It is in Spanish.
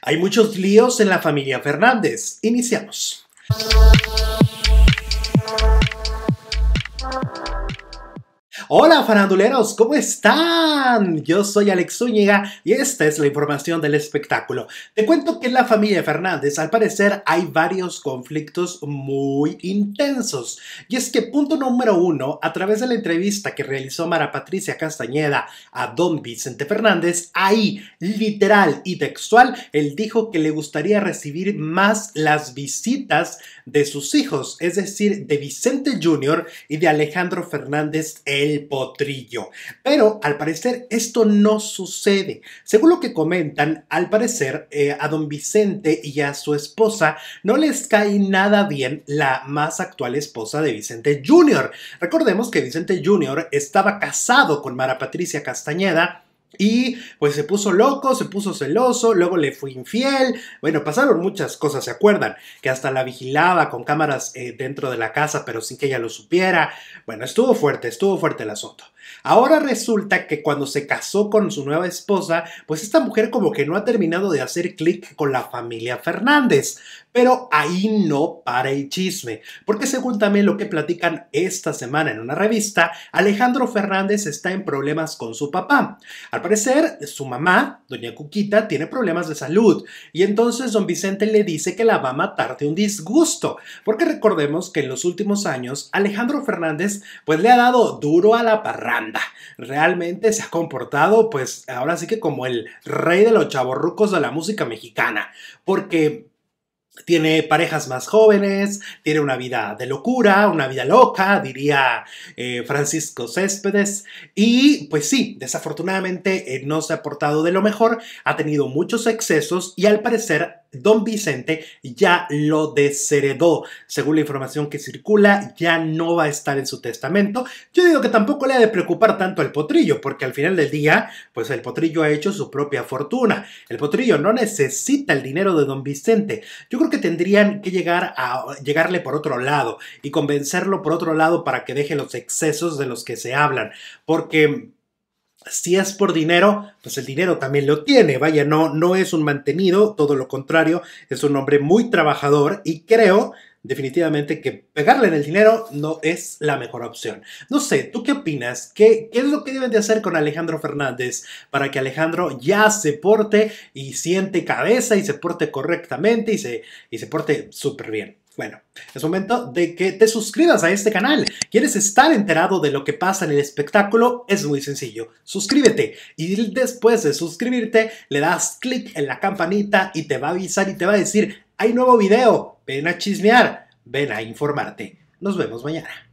Hay muchos líos en la familia Fernández. Iniciamos. Hola faranduleros, ¿cómo están? Yo soy Alex Zúñiga y esta es la información del espectáculo. Te cuento que en la familia Fernández al parecer hay varios conflictos muy intensos. Y es que punto número uno, a través de la entrevista que realizó Mara Patricia Castañeda a don Vicente Fernández, ahí, literal y textual, él dijo que le gustaría recibir más las visitas de sus hijos, es decir, de Vicente Jr. y de Alejandro Fernández el potrillo. Pero al parecer esto no sucede. Según lo que comentan, al parecer eh, a don Vicente y a su esposa no les cae nada bien la más actual esposa de Vicente Jr. Recordemos que Vicente Jr. estaba casado con Mara Patricia Castañeda y pues se puso loco, se puso celoso, luego le fue infiel. Bueno, pasaron muchas cosas, ¿se acuerdan? Que hasta la vigilaba con cámaras eh, dentro de la casa, pero sin que ella lo supiera. Bueno, estuvo fuerte, estuvo fuerte el asunto. Ahora resulta que cuando se casó con su nueva esposa, pues esta mujer como que no ha terminado de hacer clic con la familia Fernández. Pero ahí no para el chisme, porque según también lo que platican esta semana en una revista, Alejandro Fernández está en problemas con su papá. Al parecer, su mamá, doña Cuquita, tiene problemas de salud, y entonces don Vicente le dice que la va a matar de un disgusto, porque recordemos que en los últimos años Alejandro Fernández pues le ha dado duro a la parra. Realmente se ha comportado, pues ahora sí que como el rey de los chavorrucos de la música mexicana, porque tiene parejas más jóvenes, tiene una vida de locura, una vida loca, diría eh, Francisco Céspedes. Y pues sí, desafortunadamente eh, no se ha portado de lo mejor, ha tenido muchos excesos y al parecer Don Vicente ya lo desheredó. Según la información que circula, ya no va a estar en su testamento. Yo digo que tampoco le ha de preocupar tanto al potrillo, porque al final del día, pues el potrillo ha hecho su propia fortuna. El potrillo no necesita el dinero de Don Vicente. Yo creo que tendrían que llegar a llegarle por otro lado y convencerlo por otro lado para que deje los excesos de los que se hablan, porque si es por dinero, pues el dinero también lo tiene. Vaya, no, no es un mantenido, todo lo contrario, es un hombre muy trabajador y creo definitivamente que pegarle en el dinero no es la mejor opción. No sé, ¿tú qué opinas? ¿Qué, ¿Qué, es lo que deben de hacer con Alejandro Fernández para que Alejandro ya se porte y siente cabeza y se porte correctamente y se, y se porte súper bien? Bueno, es momento de que te suscribas a este canal. ¿Quieres estar enterado de lo que pasa en el espectáculo? Es muy sencillo. Suscríbete y después de suscribirte le das clic en la campanita y te va a avisar y te va a decir, hay nuevo video, ven a chismear, ven a informarte. Nos vemos mañana.